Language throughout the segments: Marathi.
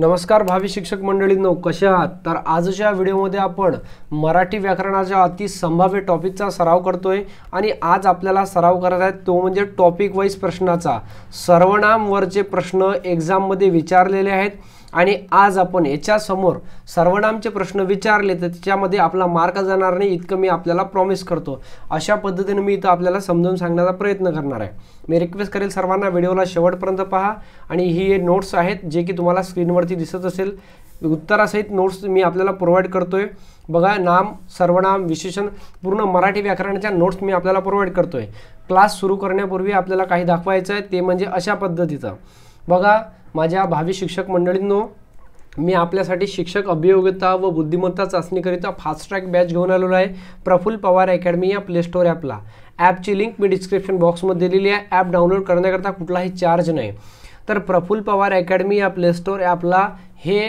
नमस्कार भावी शिक्षक मंडळींनो कसे आहात तर आजच्या व्हिडिओमध्ये आपण मराठी व्याकरणाच्या अति संभाव्य टॉपिकचा सराव करतोय आणि आज आपल्याला सराव करत आहे तो म्हणजे टॉपिक वाईज प्रश्नाचा सर्वनामवरचे प्रश्न एक्झाममध्ये विचारलेले आहेत आणि आज आपण याच्यासमोर सर्वनामचे प्रश्न विचारले तर त्याच्यामध्ये आपला मार्क जाणार नाही इतकं मी आपल्याला प्रॉमिस करतो अशा पद्धतीने मी इथं आपल्याला समजून सांगण्याचा प्रयत्न करणार आहे मी रिक्वेस्ट करेल सर्वांना व्हिडिओला शेवटपर्यंत पहा आणि ही हे नोट्स आहेत जे की तुम्हाला स्क्रीनवरती दिसत असेल उत्तरासहित नोट्स मी आपल्याला प्रोव्हाइड करतोय बघा नाम सर्वनाम विशेषण पूर्ण मराठी व्याकरणाच्या नोट्स मी आपल्याला प्रोव्हाइड करतोय क्लास सुरू करण्यापूर्वी आपल्याला काही दाखवायचं आहे ते म्हणजे अशा पद्धतीचं बघा माझ्या भावी शिक्षक मंडळींनो मी आपल्यासाठी शिक्षक अभियोग्यता व बुद्धिमत्ता चाचणीकरिता फास्ट ट्रॅक बॅच घेऊन आलेलो आहे प्रफुल पवार अकॅडमी या प्ले स्टोर ॲपला ॲपची लिंक मी डिस्क्रिप्शन बॉक्समध्ये दिलेली आहे ॲप डाउनलोड करण्याकरता कुठलाही चार्ज नाही तर प्रफुल पवार अकॅडमी या प्ले स्टोर ॲपला हे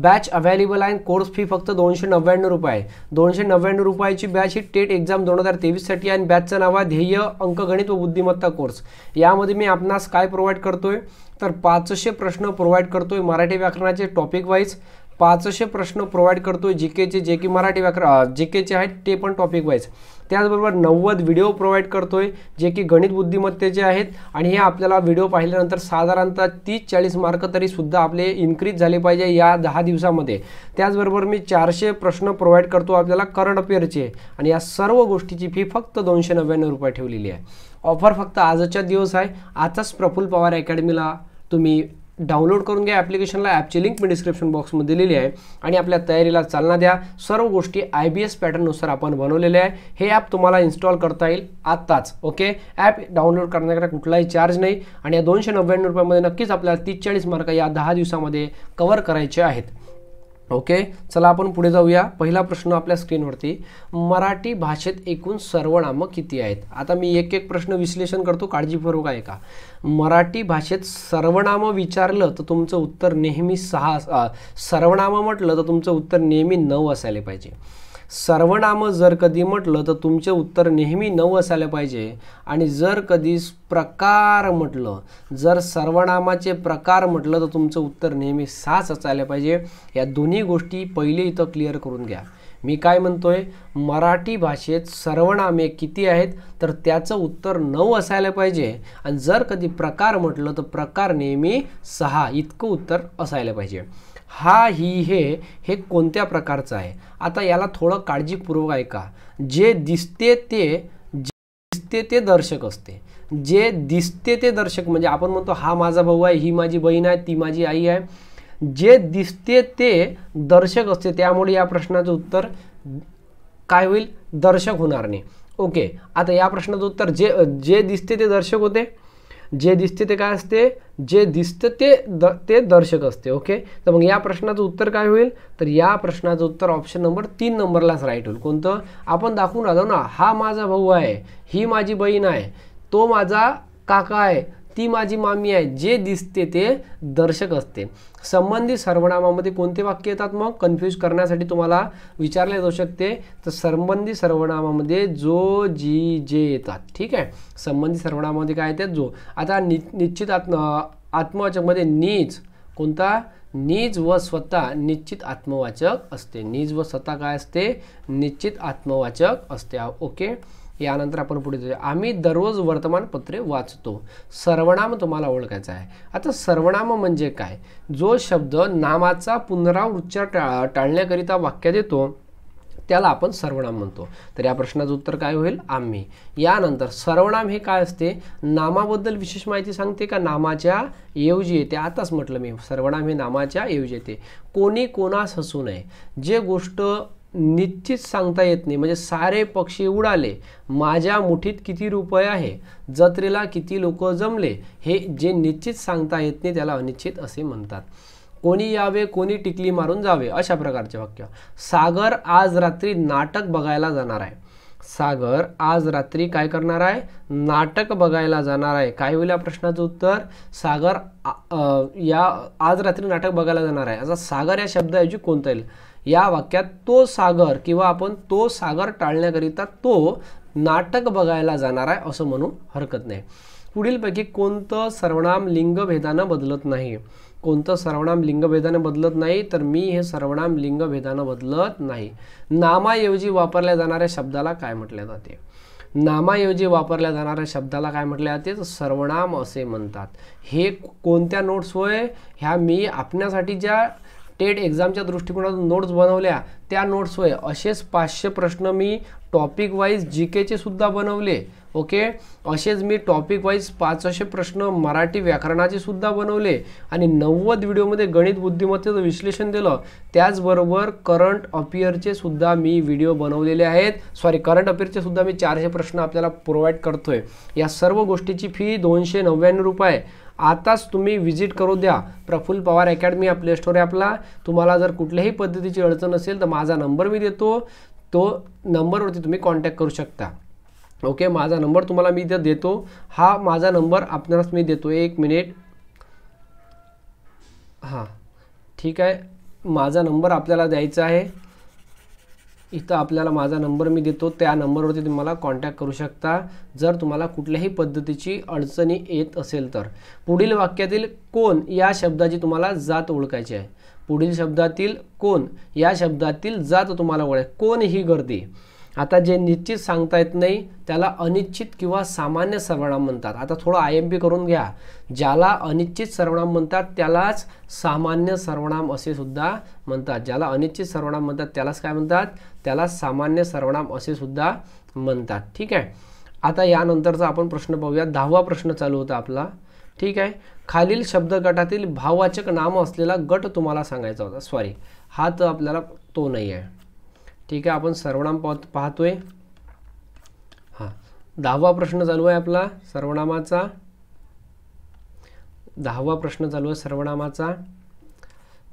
बॅच अवेलेबल आहे कोर्स फी फक्त दोनशे नव्याण्णव रुपये आहे दोनशे नव्याण्णव रुपयाची बॅच ही टेट एक्झाम दोन हजार तेवीससाठी आणि बॅचचं नाव आहे ध्येय अंकगणित व बुद्धिमत्ता कोर्स यामध्ये मी आपणास काय प्रोव्हाइड करतोय तर पाचशे प्रश्न प्रोव्हाइड करतोय मराठी व्याकरणाचे टॉपिक वाईज पाचशे प्रश्न प्रोव्हाइड करतोय जी केचे जे की मराठी व्याकरण जी केचे आहेत ते पण टॉपिक वाईज त्याचबरोबर नव्वद व्हिडिओ प्रोव्हाइड आहे जे की गणित बुद्धिमत्तेचे आहेत आणि हे आपल्याला व्हिडिओ पाहिल्यानंतर साधारणतः तीस चाळीस मार्क तरीसुद्धा आपले इन्क्रीज झाले पाहिजे या दहा दिवसामध्ये त्याचबरोबर मी चारशे प्रश्न प्रोव्हाइड करतो आपल्याला करंट अफेअरचे आणि या सर्व गोष्टीची फी फक्त दोनशे नव्याण्णव रुपये ठेवलेली आहे ऑफर फक्त आजच्या दिवस आहे आताच प्रफुल्ल पवार अकॅडमीला तुम्ही डाउनलोड करून घ्या ॲप्लिकेशनला ॲपची लिंक मी डिस्क्रिप्शन बॉक्समध्ये दिलेली आहे आणि आपल्या तयारीला चालना द्या सर्व गोष्टी आय बी एस पॅटर्ननुसार आपण बनवलेले आहे हे ॲप तुम्हाला इन्स्टॉल करता येईल आत्ताच ओके ॲप डाउनलोड करण्याकरता कुठलाही चार्ज नाही आणि या दोनशे नव्याण्णव रुपयामध्ये नक्कीच आपल्याला तीस चाळीस मार्क या दहा दिवसामध्ये कवर करायचे आहेत ओके चला आपण पुढे जाऊया पहिला प्रश्न आपल्या स्क्रीनवरती मराठी भाषेत एकूण सर्वनामं किती आहेत आता मी एक एक प्रश्न विश्लेषण करतो काळजीपूर्वक आहे का मराठी भाषेत सर्वनामं विचारलं तर तुमचं उत्तर नेहमी सहा सर्वनामं म्हटलं तर तुमचं उत्तर नेहमी नऊ असायला पाहिजे सर्वनाम जर कधी म्हटलं तर तुमचे उत्तर नेहमी नऊ असायला पाहिजे आणि जर कधी प्रकार म्हटलं जर सर्वनामाचे प्रकार म्हटलं तर तुमचं उत्तर नेहमी सहाच असायला पाहिजे या दोन्ही गोष्टी पहिले इथं क्लिअर करून घ्या मी काय म्हणतोय मराठी भाषेत सर्वनामे किती आहेत तर त्याचं उत्तर नऊ असायला पाहिजे आणि जर कधी प्रकार म्हटलं तर प्रकार नेहमी सहा इतकं उत्तर असायला पाहिजे हा ही हे हे कोणत्या प्रकारचं आहे आता याला थोडं काळजीपूर्वक ऐका जे दिसते ते दिसते ते दर्शक असते जे दिसते ते दर्शक म्हणजे आपण म्हणतो हा माझा भाऊ आहे ही माझी बहीण आहे ती माझी आई आहे जे दिसते ते दर्शक असते त्यामुळे या प्रश्नाचं उत्तर काय होईल दर्शक होणार नाही ओके आता या प्रश्नाचं उत्तर जे जे दिसते ते दर्शक होते जे दिसते ते काय असते जे दिसतं ते द ते दर्शक असते ओके तर मग या प्रश्नाचं उत्तर काय होईल तर या प्रश्नाचं उत्तर ऑप्शन नंबर तीन नंबरलाच राईट होईल कोणतं आपण दाखवून आलो ना हा माझा भाऊ आहे ही माझी बहीण आहे तो माझा काका आहे ती माझी मामी आहे जे दिसते ते दर्शक असते संबंधित सर्वनामामध्ये कोणते वाक्य येतात मग कन्फ्यूज करण्यासाठी तुम्हाला विचारले जाऊ शकते तर संबंधित सर्वनामामध्ये जो जी जे येतात ठीक आहे संबंधित सर्वनामामध्ये काय येतात जो आता नि निश्चित आत्म आत्मवाचकमध्ये नीच कोणता निज व स्वतः निश्चित आत्मवाचक असते नीज व स्वतः काय असते निश्चित आत्मवाचक असते ओके यानंतर आपण पुढे जाऊ आम्ही दररोज वर्तमानपत्रे वाचतो सर्वनाम तुम्हाला ओळखायचा आहे आता सर्वनाम म्हणजे काय जो शब्द नामाचा पुनरावृच्चार टा टाळण्याकरिता वाक्यात येतो त्याला आपण सर्वनाम म्हणतो तर या प्रश्नाचं उत्तर काय होईल आम्ही यानंतर सर्वनाम हे काय असते नामाबद्दल विशेष माहिती सांगते का नामाच्या ऐवजी येते आताच म्हटलं मी सर्वनाम हे नामाच्या ऐवजी येते कोणी कोणास हसू नये जे गोष्ट निश्चित सांगता येत नाही म्हणजे सारे पक्षी उडाले माझ्या मुठीत किती रुपये आहे जत्रेला किती लोक जमले हे जे निश्चित सांगता येत नाही त्याला अनिश्चित असे म्हणतात कोणी यावे कोणी टिकली मारून जावे अशा प्रकारचे वाक्य सागर आज रात्री नाटक बघायला जाणार आहे सागर आज रात्री काय करणार आहे नाटक बघायला जाणार आहे काय होईल या प्रश्नाचं उत्तर सागर या आज रात्री नाटक बघायला जाणार आहे असा सागर या शब्दाऐवजी कोणता येईल या वाक्यात तो सागर किंवा आपण तो सागर टाळण्याकरिता तो नाटक बघायला जाणार आहे असं म्हणून हरकत नाही पुढीलपैकी कोणतं सर्वनाम लिंगभेदानं बदलत नाही कोणतं सर्वनाम लिंगभेदानं बदलत नाही तर मी हे सर्वनाम लिंगभेदानं बदलत नाही नामाऐवजी वापरल्या जाणाऱ्या शब्दाला काय म्हटले जाते नामाऐवजी वापरल्या जाणाऱ्या शब्दाला काय म्हटले जाते तर सर्वनाम असे म्हणतात हे कोणत्या नोट्स होय ह्या मी आपण्यासाठी ज्या टेट एक्झामच्या दृष्टिकोनातून नोट्स बनवल्या त्या नोट्सवर असेच पाचशे प्रश्न मी टॉपिक वाईज जी केचे सुद्धा बनवले ओके असेच मी टॉपिक वाईज पाचशे प्रश्न मराठी व्याकरणाचे सुद्धा बनवले आणि नव्वद व्हिडिओमध्ये गणित बुद्धिमत्तेचं विश्लेषण दिलं त्याचबरोबर करंट अफेअरचे सुद्धा मी व्हिडिओ बनवलेले आहेत सॉरी करंट अफेअरचे सुद्धा मी चारशे प्रश्न आपल्याला प्रोव्हाइड करतोय या सर्व गोष्टीची फी दोनशे नव्याण्णव रुपये आताच तुम्ही व्हिजिट करू द्या प्रफुल्ल पवार अकॅडमी हा प्ले स्टोर आपला तुम्हाला जर कुठल्याही पद्धतीची अडचण असेल तर माझा नंबर मी देतो तो नंबरवरती तुम्ही कॉन्टॅक्ट करू शकता ओके माझा नंबर तुम्हाला मी इथं देतो हा माझा नंबर आपणास मी देतो एक मिनिट हां ठीक आहे माझा नंबर आपल्याला द्यायचा आहे इथं आपल्याला माझा नंबर मी देतो त्या नंबरवरती तुम्ही मला कॉन्टॅक्ट करू शकता जर तुम्हाला कुठल्याही पद्धतीची अडचणी येत असेल तर पुढील वाक्यातील कोण या शब्दाची तुम्हाला जात ओळखायची आहे पुढील शब्दातील कोण या शब्दातील जात तुम्हाला ओळख कोण ही गर्दी आता जे निश्चित सांगता येत नाही त्याला अनिश्चित किंवा सामान्य सर्वनाम म्हणतात आता थोडं आय एम पी करून घ्या ज्याला अनिश्चित सर्वनाम म्हणतात त्यालाच सामान्य सर्वनाम असे सुद्धा म्हणतात ज्याला अनिश्चित सर्वनाम म्हणतात त्यालाच काय म्हणतात त्याला सामान्य सर्वनाम असे सुद्धा म्हणतात ठीक आहे आता यानंतरचा आपण प्रश्न पाहूया दहावा प्रश्न चालू होता आपला ठीक आहे खालील शब्द गटातील भाववाचक नाम असलेला गट तुम्हाला सांगायचा होता सॉरी हा तर आपल्याला तो नाही आहे ठीक आहे आपण सर्वनाम पाहतो पाहतोय हां दहावा प्रश्न चालू आहे आपला सर्वनामाचा दहावा प्रश्न चालू आहे सर्वनामाचा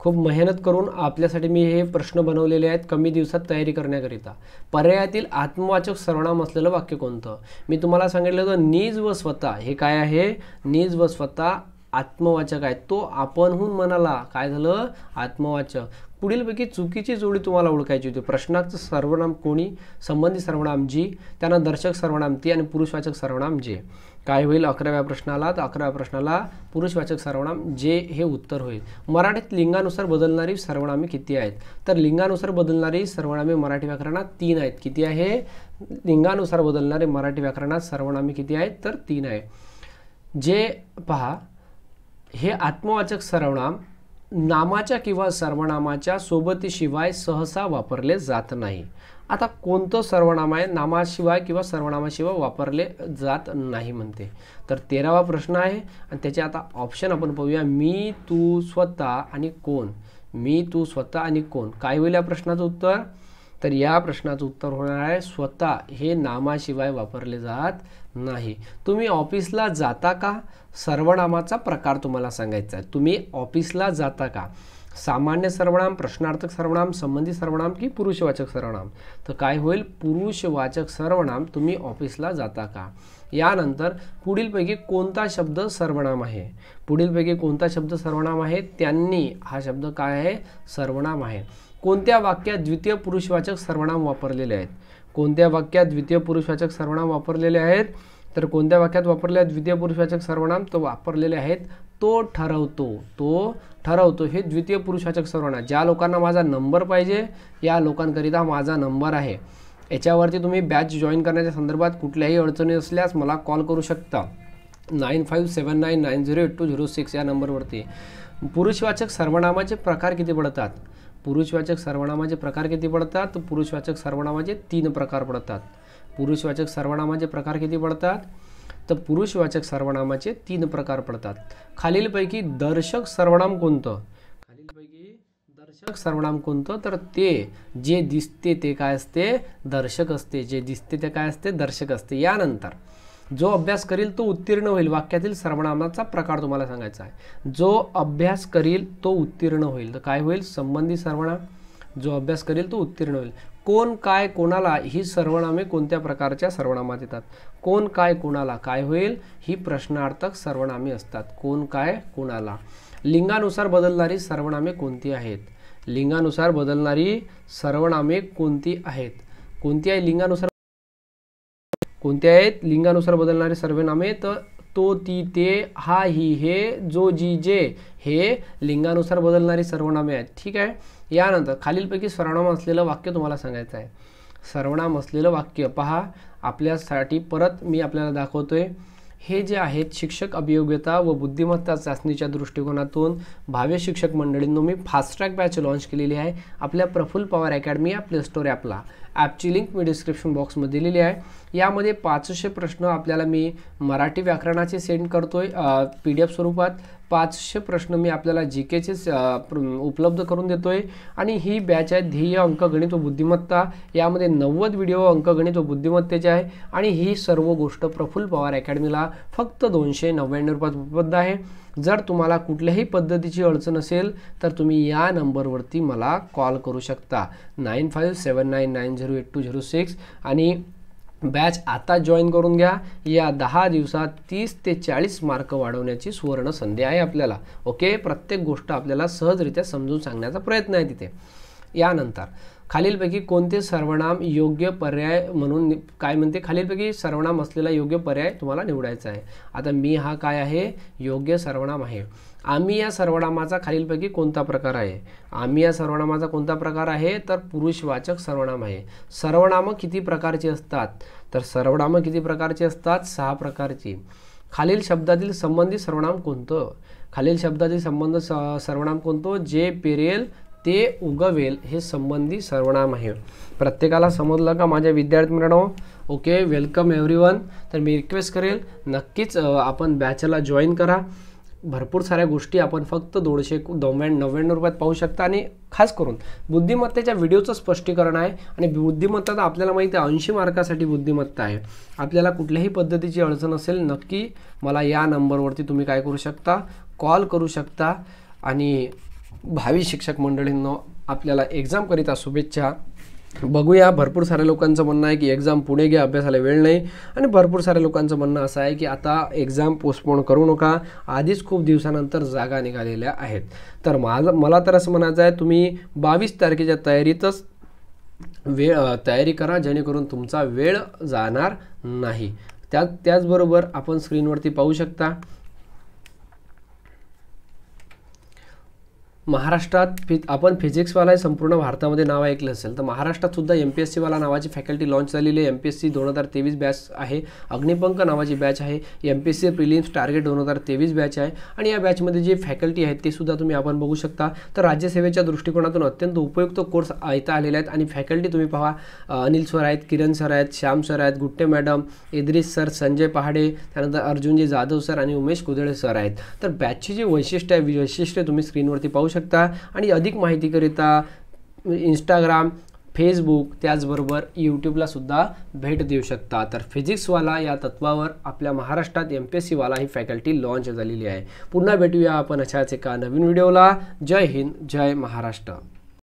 खूप मेहनत करून आपल्यासाठी मी हे प्रश्न बनवलेले आहेत कमी दिवसात तयारी करण्याकरिता पर्यायातील आत्मवाचक सर्वनाम असलेलं वाक्य कोणतं मी तुम्हाला सांगितलं होतं नीज व स्वतः हे काय आहे नीज व स्वतः आत्मवाचक आहे तो आपणहून म्हणाला काय झालं आत्मवाचक पुढीलपैकी चुकीची जोडी तुम्हाला ओळखायची होती प्रश्नाचं सर्वनाम कोणी संबंधित सर्वनाम जी त्यांना दर्शक सर्वनाम ती आणि पुरुषवाचक सर्वनाम जे काय होईल अकराव्या प्रश्नाला तर अकराव्या प्रश्नाला पुरुषवाचक सर्वनाम जे हे उत्तर होईल मराठीत लिंगानुसार बदलणारी सर्वनामे किती आहेत तर लिंगानुसार बदलणारी सर्वनामे मराठी व्याकरणात तीन आहेत किती आहे लिंगानुसार बदलणारे मराठी व्याकरणात सर्वनामे किती आहेत तर तीन आहे जे पहा हे आत्मवाचक सर्वनाम नामाच्या किंवा सर्वनामाच्या सोबतीशिवाय सहसा वापरले जात नाही आता कोणतं सर्वनाम आहे नामाशिवाय किंवा सर्वनामाशिवाय वापरले जात नाही म्हणते तर तेरावा प्रश्न आहे आणि त्याचे आता ऑप्शन आपण पाहूया मी तू स्वतः आणि कोण मी तू स्वतः आणि कोण काय होईल या प्रश्नाचं उत्तर तर या प्रश्नाचं उत्तर होणार आहे स्वतः हे नामाशिवाय वापरले जात नाही तुम्ही ऑफिसला जाता का सर्वनामाचा प्रकार तुम्हाला सांगायचा आहे तुम्ही ऑफिसला जाता का सामान्य सर्वनाम प्रश्नार्थक सर्वनाम संबंधी सर्वनाम की पुरुषवाचक सर्वनाम तर काय होईल पुरुषवाचक सर्वनाम तुम्ही ऑफिसला जाता का यानंतर पुढीलपैकी कोणता शब्द सर्वनाम आहे पुढीलपैकी कोणता शब्द सर्वनाम आहे त्यांनी हा शब्द काय आहे सर्वनाम आहे कोणत्या वाक्यात द्वितीय पुरुषवाचक सर्वनाम वापरलेले आहेत कोणत्या वाक्यात द्वितीय पुरुषवाचक सर्वनाम वापरलेले आहेत तर कोणत्या वाक्यात वापरले द्वितीय पुरुषवाचक सर्वनाम तर वापरलेले आहेत तो ठरवतो तो ठरवतो हे द्वितीय पुरुषवाचक सर्वनाम ज्या लोकांना माझा नंबर पाहिजे या लोकांकरिता माझा नंबर आहे याच्यावरती तुम्ही बॅच जॉईन करण्याच्या संदर्भात कुठल्याही अडचणी असल्यास मला कॉल करू शकता nine five seven nine nine zero eight two zero six या नंबरवरती पुरुषवाचक सर्वनामाचे प्रकार किती पडतात पुरुषवाचक सर्वनामाचे प्रकार किती पडतात पुरुषवाचक सर्वनामाचे तीन प्रकार पडतात पुरुषवाचक सर्वनामाचे प्रकार किती पडतात तर पुरुषवाचक सर्वनामाचे तीन प्रकार पडतात खालीलपैकी दर्शक सर्वनाम कोणतं खालीलपैकी दर्शक सर्वनाम कोणतं तर ते जे दिसते ते काय असते दर्शक असते जे दिसते ते काय असते दर्शक असते यानंतर जो अभ्यास करील तो उत्तीर्ण होईल वाक्यातील सर्वनामाचा प्रकार तुम्हाला सांगायचा आहे जो अभ्यास करील तो उत्तीर्ण होईल तर काय होईल संबंधी सर्वनाम जो अभ्यास करेल तो उत्तीर्ण होईल कोण काय कोणाला ही सर्वनामे कोणत्या प्रकारच्या सर्वनामात येतात कोण काय कोणाला काय होईल ही प्रश्नार्थक सर्वनामे असतात कोण काय कोणाला लिंगानुसार बदलणारी सर्वनामे कोणती आहेत लिंगानुसार बदलणारी सर्वनामे कोणती आहेत कोणती आहे लिंगानुसार कोणती आहेत लिंगानुसार बदलणारी सर्वनामे तर तो ती ते हा ही हे जो जी जे हे लिंगानुसार बदलणारी सर्वनामे आहेत ठीक आहे यानंतर खालीलपैकी सर्वनाम असलेलं वाक्य तुम्हाला सांगायचं आहे सर्वनाम असलेलं वाक्य पहा आपल्यासाठी परत मी आपल्याला दाखवतोय हे जे आहेत शिक्षक अभियोग्यता व बुद्धिमत्ता चाचणीच्या दृष्टिकोनातून भाव्य शिक्षक मंडळींनो मी ट्रॅक बॅच लॉन्च केलेली आहे आपल्या प्रफुल्ल पवार अकॅडमी या प्ले स्टोर ॲपला ॲपची लिंक मी डिस्क्रिप्शन बॉक्समध्ये दिलेली आहे यामध्ये पाचशे प्रश्न आपल्याला मी मराठी व्याकरणाचे सेंड करतोय पी डी एफ स्वरूपात पाचशे प्रश्न मी आपल्याला जी केचे उपलब्ध करून देतो आहे आणि ही बॅच आहे ध्येय अंकगणित व बुद्धिमत्ता यामध्ये नव्वद व्हिडिओ अंकगणित व बुद्धिमत्तेचे आहे आणि ही सर्व गोष्ट प्रफुल्ल पवार अकॅडमीला फक्त दोनशे नव्याण्णव रुपयात उपलब्ध आहे जर तुम्हाला कुठल्याही पद्धतीची अडचण असेल तर तुम्ही या नंबरवरती मला कॉल करू शकता nine five seven nine nine zero eight two zero six आणि बॅच आता जॉईन करून घ्या या दहा दिवसात तीस ते चाळीस मार्क वाढवण्याची सुवर्ण संधी आहे आपल्याला ओके प्रत्येक गोष्ट आपल्याला सहजरित्या समजून सांगण्याचा प्रयत्न आहे तिथे यानंतर खालीलपैकी कोणते सर्वनाम योग्य पर्याय म्हणून काय म्हणते खालीलपैकी सर्वनाम असलेला योग्य पर्याय तुम्हाला निवडायचा आहे आता मी हा काय आहे योग्य सर्वनाम आहे आम्ही या सर्वनामाचा खालीलपैकी कोणता प्रकार आहे आम्ही या सर्वनामाचा कोणता प्रकार आहे तर पुरुषवाचक सर्वनाम आहे सर्वनामं किती प्रकारचे असतात तर सर्वनामं किती प्रकारचे असतात सहा प्रकारची खालील शब्दातील संबंधित सर्वनाम कोणतं खालील शब्दातील संबंध स सर्वनाम कोणतो जे पेरेल ते उगवेल हे संबंधी सर्वनाम आहे प्रत्येकाला समजलं का माझ्या विद्यार्थी मित्रांनो ओके वेलकम एव्हरीवन तर मी रिक्वेस्ट करेल नक्कीच आपण बॅचला जॉईन करा भरपूर साऱ्या गोष्टी आपण फक्त दोनशे नव्याण्णव नव्याण्णव रुपयात पाहू शकता आणि खास करून बुद्धिमत्तेच्या व्हिडिओचं स्पष्टीकरण आहे आणि बुद्धिमत्ता तर आपल्याला माहिती आहे ऐंशी मार्कासाठी बुद्धिमत्ता आहे आपल्याला कुठल्याही पद्धतीची अडचण असेल नक्की मला या नंबरवरती तुम्ही काय करू शकता कॉल करू शकता आणि भावी शिक्षक मंडळींनो आपल्याला करीता शुभेच्छा बघूया भरपूर साऱ्या लोकांचं म्हणणं आहे की एक्झाम पुढे घ्या अभ्यासाला वेळ नाही आणि भरपूर साऱ्या लोकांचं म्हणणं असं आहे की आता एक्झाम पोस्टपोन करू नका आधीच खूप दिवसानंतर जागा निघालेल्या आहेत तर माझं मला तर असं म्हणायचं आहे तुम्ही बावीस तारखेच्या तयारीतच वेळ तयारी करा जेणेकरून तुमचा वेळ जाणार नाही त्या त्याचबरोबर आपण स्क्रीनवरती पाहू शकता महाराष्ट्रात फि आपण फिजिक्सवाला संपूर्ण भारतामध्ये नाव ऐकलं असेल तर महाराष्ट्रात सुद्धा एम पी एस सीवाला नावाची फॅकल्टी लॉन्च झालेली आहे एम पी एस सी दोन हजार तेवीस बॅच आहे अग्निपंक नावाची बॅच आहे M P S C prelims target दोन हजार तेवीस बॅच आहे आणि या बॅचमध्ये जे फॅकल्टी आहेत ते सुद्धा तुम्ही आपण बघू शकता तर राज्यसेवेच्या दृष्टिकोनातून अत्यंत उपयुक्त कोर्स ऐकता आलेले आहेत आणि फॅकल्टी तुम्ही पहा अनिल सर आहेत किरण सर आहेत श्याम सर आहेत गुट्टे मॅडम इद्रिस सर संजय पहाडे त्यानंतर अर्जुनजी जाधव सर आणि उमेश कुदळे सर आहेत तर बॅचची जी वैशिष्ट्य आहे वैशिष्ट्य तुम्ही स्क्रीनवरती पाहू शकता शकता आणि अधिक माहितीकरिता इंस्टाग्राम फेसबुक त्याचबरोबर सुद्धा भेट देऊ शकता तर फिजिक्सवाला या तत्वावर आपल्या महाराष्ट्रात एम पी एस सीवाला ही फॅकल्टी लॉन्च झालेली आहे पुन्हा भेटूया आपण अशाच एका नवीन व्हिडिओला जय हिंद जय महाराष्ट्र